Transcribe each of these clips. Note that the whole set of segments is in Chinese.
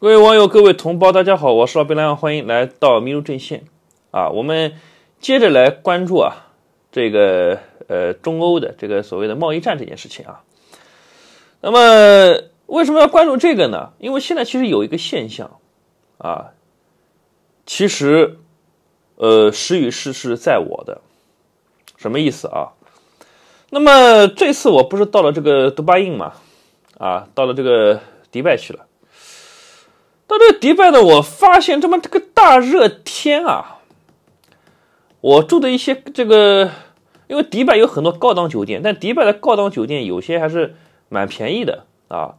各位网友，各位同胞，大家好，我是老白羊，欢迎来到麋鹿阵线啊！我们接着来关注啊这个呃中欧的这个所谓的贸易战这件事情啊。那么为什么要关注这个呢？因为现在其实有一个现象啊，其实呃时与势是在我的，什么意思啊？那么这次我不是到了这个巴印嘛？啊，到了这个迪拜去了。到这个迪拜呢，我发现他妈这个大热天啊，我住的一些这个，因为迪拜有很多高档酒店，但迪拜的高档酒店有些还是蛮便宜的啊。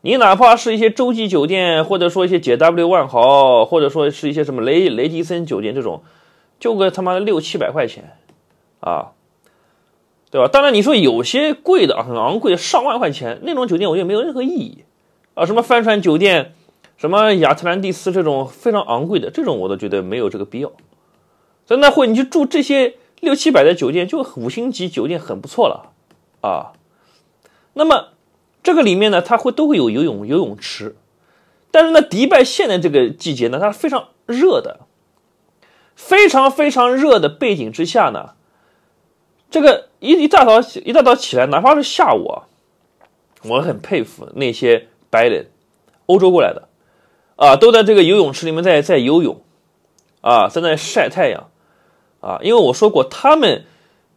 你哪怕是一些洲际酒店，或者说一些解 W 万豪，或者说是一些什么雷雷迪森酒店这种，就个他妈六七百块钱啊，对吧？当然你说有些贵的啊，很昂贵，上万块钱那种酒店，我觉得没有任何意义啊，什么帆船酒店什么亚特兰蒂斯这种非常昂贵的，这种我都觉得没有这个必要。在那会你就住这些六七百的酒店，就五星级酒店很不错了啊。那么这个里面呢，它会都会有游泳游泳池。但是呢，迪拜现在这个季节呢，它非常热的，非常非常热的背景之下呢，这个一一大早一大早起来，哪怕是下午啊，我很佩服那些白领，欧洲过来的。啊，都在这个游泳池里面在在游泳，啊，在那晒太阳，啊，因为我说过，他们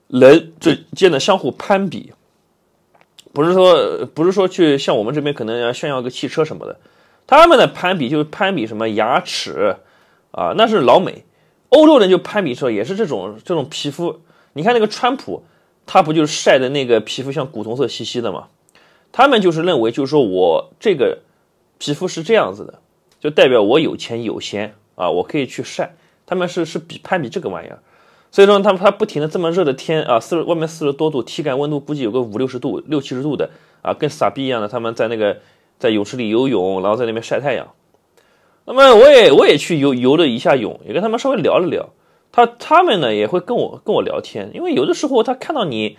人之间的相互攀比，不是说不是说去像我们这边可能要炫耀个汽车什么的，他们的攀比就是攀比什么牙齿，啊，那是老美，欧洲人就攀比说也是这种这种皮肤，你看那个川普，他不就是晒的那个皮肤像古铜色兮兮的吗？他们就是认为就是说我这个皮肤是这样子的。就代表我有钱有闲啊，我可以去晒。他们是是比攀比这个玩意儿，所以说他们他不停的这么热的天啊，四十外面四十多度，体感温度估计有个五六十度、六七十度的啊，跟傻逼一样的他们在那个在泳池里游泳，然后在那边晒太阳。那么我也我也去游游了一下泳，也跟他们稍微聊了聊。他他们呢也会跟我跟我聊天，因为有的时候他看到你，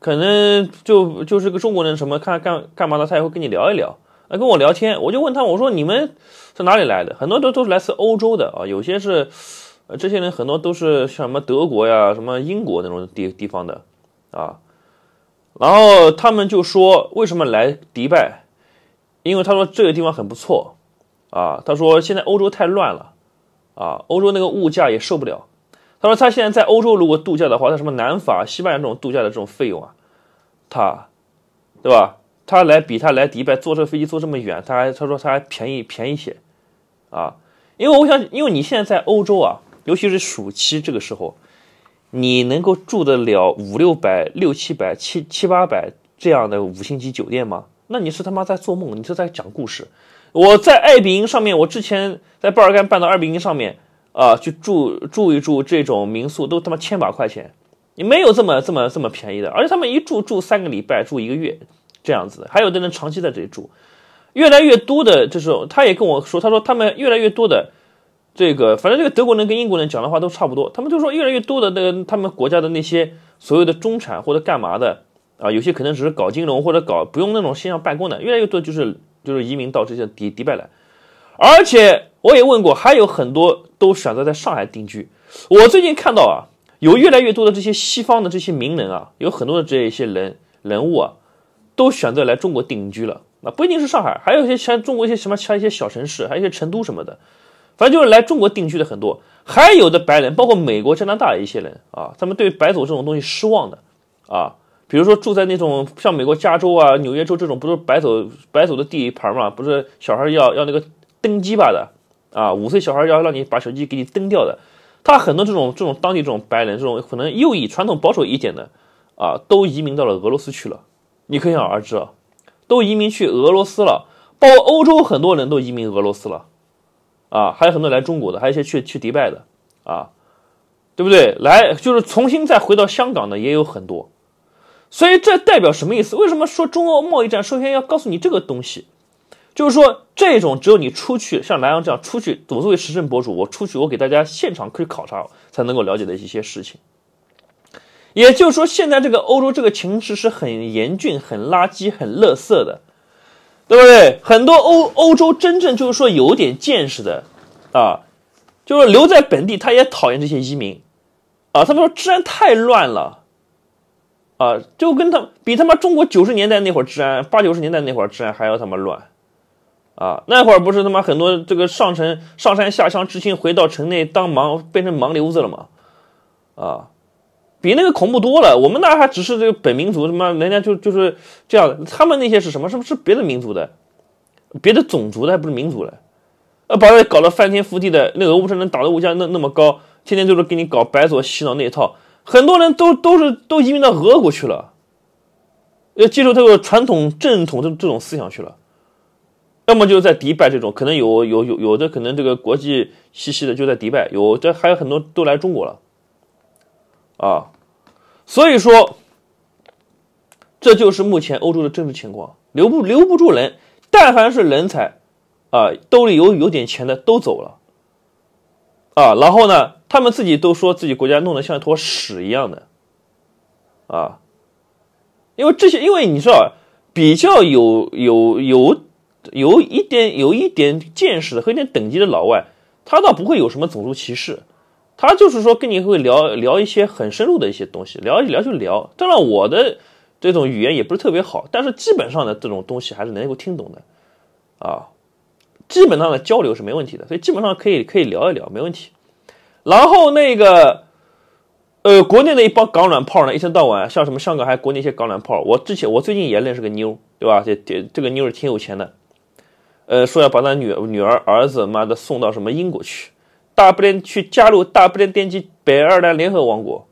可能就就是个中国人什么看干干嘛的，他也会跟你聊一聊。来跟我聊天，我就问他，我说你们是哪里来的？很多都都是来自欧洲的啊，有些是，呃，这些人很多都是像什么德国呀、什么英国那种地地方的啊。然后他们就说，为什么来迪拜？因为他说这个地方很不错啊。他说现在欧洲太乱了啊，欧洲那个物价也受不了。他说他现在在欧洲如果度假的话，他什么南法、西班牙这种度假的这种费用啊，他，对吧？他来比他来迪拜坐这飞机坐这么远，他还他说他还便宜便宜些，啊，因为我想，因为你现在在欧洲啊，尤其是暑期这个时候，你能够住得了五六百、六七百、七七八百这样的五星级酒店吗？那你是他妈在做梦，你是在讲故事。我在爱比因上面，我之前在巴尔干办到艾比因上面啊，去住住一住这种民宿都他妈千把块钱，你没有这么这么这么便宜的，而且他们一住住三个礼拜，住一个月。这样子的，还有的人长期在这里住，越来越多的，就是他也跟我说，他说他们越来越多的，这个反正这个德国人跟英国人讲的话都差不多，他们就说越来越多的那他们国家的那些所有的中产或者干嘛的啊，有些可能只是搞金融或者搞不用那种线上办公的，越来越多就是就是移民到这些迪迪拜来，而且我也问过，还有很多都选择在上海定居。我最近看到啊，有越来越多的这些西方的这些名人啊，有很多的这一些人人物啊。都选择来中国定居了，那不一定是上海，还有一些像中国一些什么，像一些小城市，还有一些成都什么的，反正就是来中国定居的很多。还有的白人，包括美国、加拿大一些人啊，他们对白走这种东西失望的啊，比如说住在那种像美国加州啊、纽约州这种，不是白走白走的地盘吗？不是小孩要要那个登机吧的啊，五岁小孩要让你把手机给你蹬掉的，他很多这种这种当地这种白人，这种可能又以传统保守一点的啊，都移民到了俄罗斯去了。你可想而知，都移民去俄罗斯了，包括欧洲很多人都移民俄罗斯了，啊，还有很多来中国的，还有一些去去迪拜的，啊，对不对？来就是重新再回到香港的也有很多，所以这代表什么意思？为什么说中澳贸易战？首先要告诉你这个东西，就是说这种只有你出去，像南洋这样出去，我作为时政博主，我出去，我给大家现场去考察，才能够了解的一些事情。也就是说，现在这个欧洲这个情势是很严峻、很垃圾、很垃圾的，对不对？很多欧欧洲真正就是说有点见识的，啊，就是留在本地，他也讨厌这些移民，啊，他们说治安太乱了，啊，就跟他比他妈中国九十年代那会儿治安，八九十年代那会儿治安还要他妈乱，啊，那会儿不是他妈很多这个上城上山下乡知青回到城内当盲变成盲流子了吗？啊。比那个恐怖多了，我们那还只是这个本民族，什么人家就就是这样的，他们那些是什么？是不是别的民族的，别的种族的，还不是民族的？呃，把这搞得翻天覆地的，那俄乌战争打的物价那那么高，天天就是给你搞白左洗脑那一套，很多人都都是都移民到俄国去了，要接受这个传统正统的这种思想去了，要么就在迪拜这种，可能有有有有的可能这个国际兮兮的就在迪拜，有这还有很多都来中国了。啊，所以说，这就是目前欧洲的政治情况，留不留不住人，但凡是人才，啊，兜里有有点钱的都走了，啊，然后呢，他们自己都说自己国家弄得像一坨屎一样的，啊，因为这些，因为你知道，比较有有有有一点有一点见识的和一点等级的老外，他倒不会有什么种族歧视。他就是说跟你会聊聊一些很深入的一些东西，聊一聊就聊。当然我的这种语言也不是特别好，但是基本上的这种东西还是能够听懂的啊，基本上的交流是没问题的，所以基本上可以可以聊一聊没问题。然后那个呃，国内的一帮港卵炮呢，一天到晚像什么香港还有国内一些港卵炮，我之前我最近也认识个妞，对吧？这这这个妞是挺有钱的，呃，说要把他女女儿儿子妈的送到什么英国去。大不列去加入大不列颠及北爱尔兰联合王国，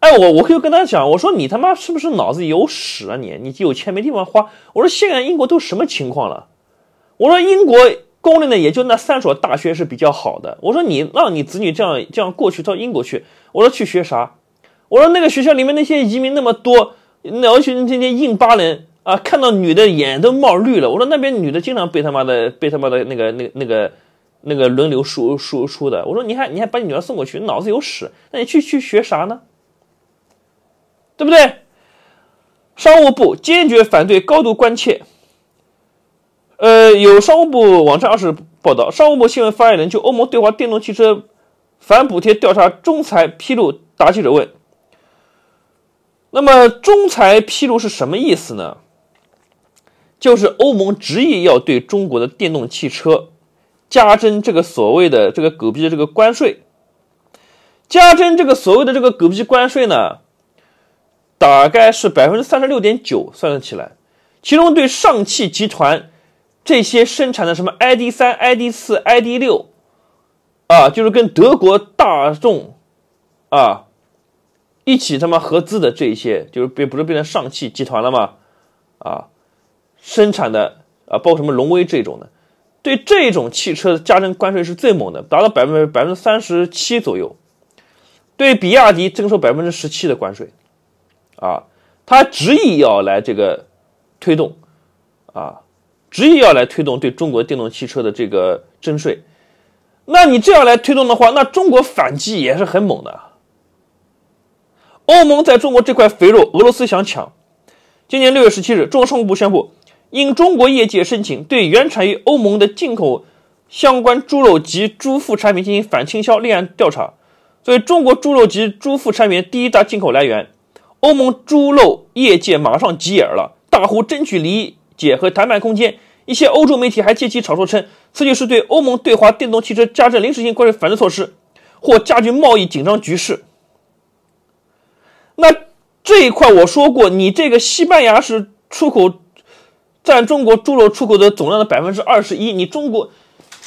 哎，我我就跟他讲，我说你他妈是不是脑子有屎啊？你你有钱没地方花？我说现在英国都什么情况了？我说英国公立的也就那三所大学是比较好的。我说你让你子女这样这样过去到英国去，我说去学啥？我说那个学校里面那些移民那么多，那其群天天印巴人啊，看到女的眼都冒绿了。我说那边女的经常被他妈的被他妈的那个那个。那个。那个轮流输输出的，我说，你还你还把你女儿送过去，脑子有屎？那你去去学啥呢？对不对？商务部坚决反对，高度关切。呃，有商务部网站二十报道，商务部新闻发言人就欧盟对华电动汽车反补贴调查仲裁披露，答记者问。那么，仲裁披露是什么意思呢？就是欧盟执意要对中国的电动汽车。加征这个所谓的这个狗逼这个关税，加征这个所谓的这个狗逼关税呢，大概是百分之三十六点九，算算起来，其中对上汽集团这些生产的什么 ID 三、ID 四、ID 六啊，就是跟德国大众啊一起他妈合资的这一些，就是变不是变成上汽集团了吗？啊，生产的啊，包括什么荣威这种的。对这种汽车加征关税是最猛的，达到百分百分之三十七左右。对比亚迪征收百分之十七的关税，啊，他执意要来这个推动，啊，执意要来推动对中国电动汽车的这个征税。那你这样来推动的话，那中国反击也是很猛的。欧盟在中国这块肥肉，俄罗斯想抢。今年六月十七日，中国商务部宣布。因中国业界申请对原产于欧盟的进口相关猪肉及猪副产品进行反倾销立案调查，作为中国猪肉及猪副产品第一大进口来源，欧盟猪肉业界马上急眼了，大呼争取理解和谈判空间。一些欧洲媒体还借机炒作称，此举是对欧盟对华电动汽车加征临时性关税反制措施，或加剧贸易紧张局势。那这一块我说过，你这个西班牙是出口。占中国猪肉出口的总量的百分之二十一，你中国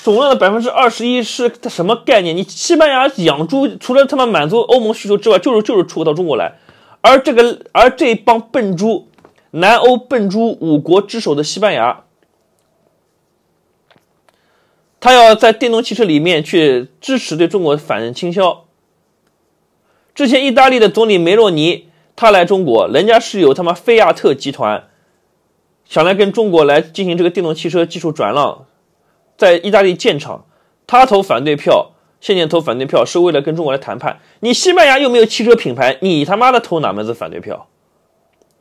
总量的百分之二十一是什么概念？你西班牙养猪除了他妈满足欧盟需求之外，就是就是出口到中国来，而这个而这帮笨猪，南欧笨猪五国之首的西班牙，他要在电动汽车里面去支持对中国反倾销。之前意大利的总理梅洛尼他来中国，人家是有他妈菲亚特集团。想来跟中国来进行这个电动汽车技术转让，在意大利建厂，他投反对票，现在投反对票是为了跟中国来谈判。你西班牙又没有汽车品牌，你他妈的投哪门子反对票？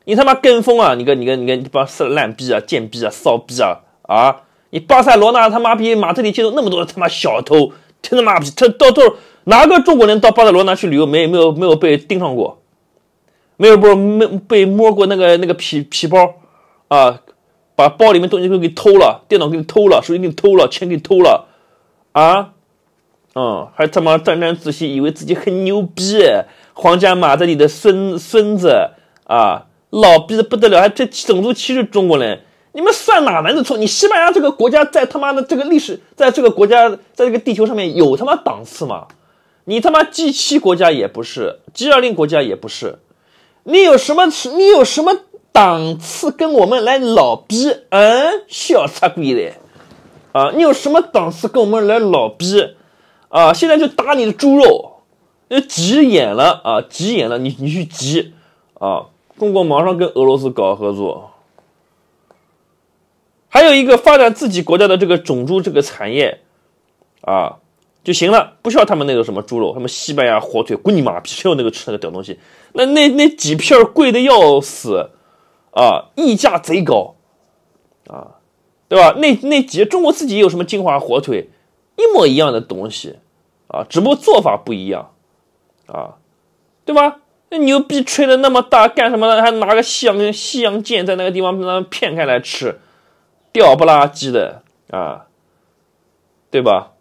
你他妈跟风啊！你跟、你跟、你跟，你帮死烂逼啊、贱逼啊、骚逼啊啊！你巴塞罗那他妈逼马特里街头那么多他妈小偷，他妈逼，他到到哪个中国人到巴塞罗那去旅游没没有没有被盯上过？没有不没被摸过那个那个皮皮包？啊，把包里面东西都给偷了，电脑给你偷了，手机给你偷了，钱给你偷了，啊，嗯，还他妈沾沾自喜，以为自己很牛逼，皇家马德里的孙孙子啊，老逼的不得了，还这种族歧视中国人，你们算哪门子错？你西班牙这个国家，在他妈的这个历史，在这个国家，在这个地球上面有他妈档次吗？你他妈 G 七国家也不是，G 二零国家也不是，你有什么？你有什么？档次跟我们来老逼，嗯，小车鬼嘞，啊，你有什么档次跟我们来老逼，啊，现在就打你的猪肉，你急眼了啊，急眼了，你你去急，啊，中国马上跟俄罗斯搞合作，还有一个发展自己国家的这个种猪这个产业，啊，就行了，不需要他们那个什么猪肉，他们西班牙火腿，滚你妈逼，谁有那个吃那个屌东西，那那那几片贵的要死。啊，溢价贼高，啊，对吧？那那几中国自己有什么金华火腿，一模一样的东西，啊，只不过做法不一样，啊，对吧？那牛逼吹的那么大干什么呢？还拿个西洋西洋剑在那个地方那片开来吃，屌不拉几的啊，对吧？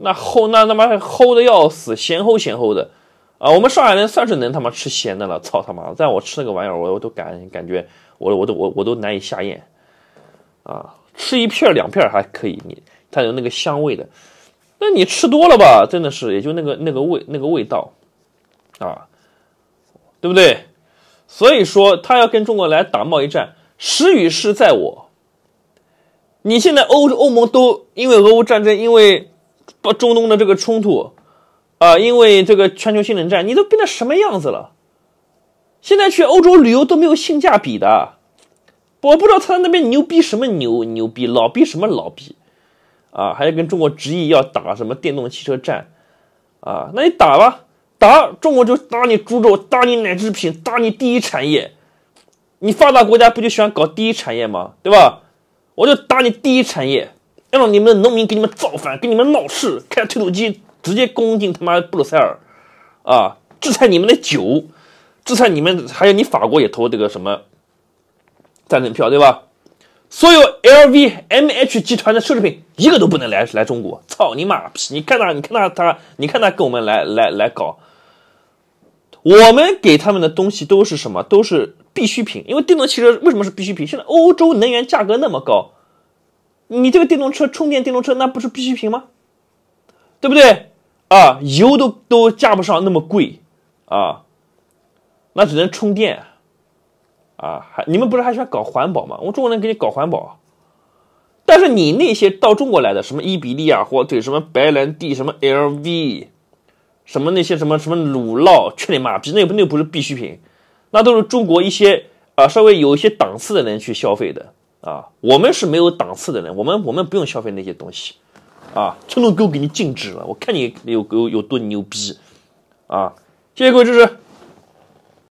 那齁，那他妈齁的要死，咸齁咸齁的，啊，我们上海人算是能他妈吃咸的了，操他妈！在我吃那个玩意儿，我我都感感觉。我我都我我都难以下咽，啊，吃一片两片还可以，你它有那个香味的，那你吃多了吧，真的是也就那个那个味那个味道，啊，对不对？所以说他要跟中国来打贸易战，时与是，在我。你现在欧欧盟都因为俄乌战争，因为中东的这个冲突，啊，因为这个全球性冷战，你都变得什么样子了？现在去欧洲旅游都没有性价比的，我不知道他那边牛逼什么牛，牛逼老逼什么老逼，啊，还要跟中国执意要打什么电动汽车战，啊，那你打吧，打中国就打你猪肉，打你奶制品，打你第一产业，你发达国家不就喜欢搞第一产业吗？对吧？我就打你第一产业，让你们的农民给你们造反，给你们闹事，开推土机直接攻进他妈布鲁塞尔，啊，制裁你们的酒。制裁你们，还有你法国也投这个什么赞成票，对吧？所有 LVMH 集团的奢侈品一个都不能来来中国。操你妈逼！你看他，你看他，他，你看他跟我们来来来搞。我们给他们的东西都是什么？都是必需品。因为电动汽车为什么是必需品？现在欧洲能源价格那么高，你这个电动车充电，电动车那不是必需品吗？对不对？啊，油都都加不上那么贵啊。那只能充电，啊，还你们不是还喜欢搞环保吗？我们中国人给你搞环保，但是你那些到中国来的什么伊比利亚火腿、什么白兰地、什么 LV，什么那些什么什么乳酪，去你妈逼！那那不是必需品，那都是中国一些啊稍微有一些档次的人去消费的啊，我们是没有档次的人，我们我们不用消费那些东西，啊，成都我给你禁止了，我看你有有有多牛逼，啊，谢谢各位支持。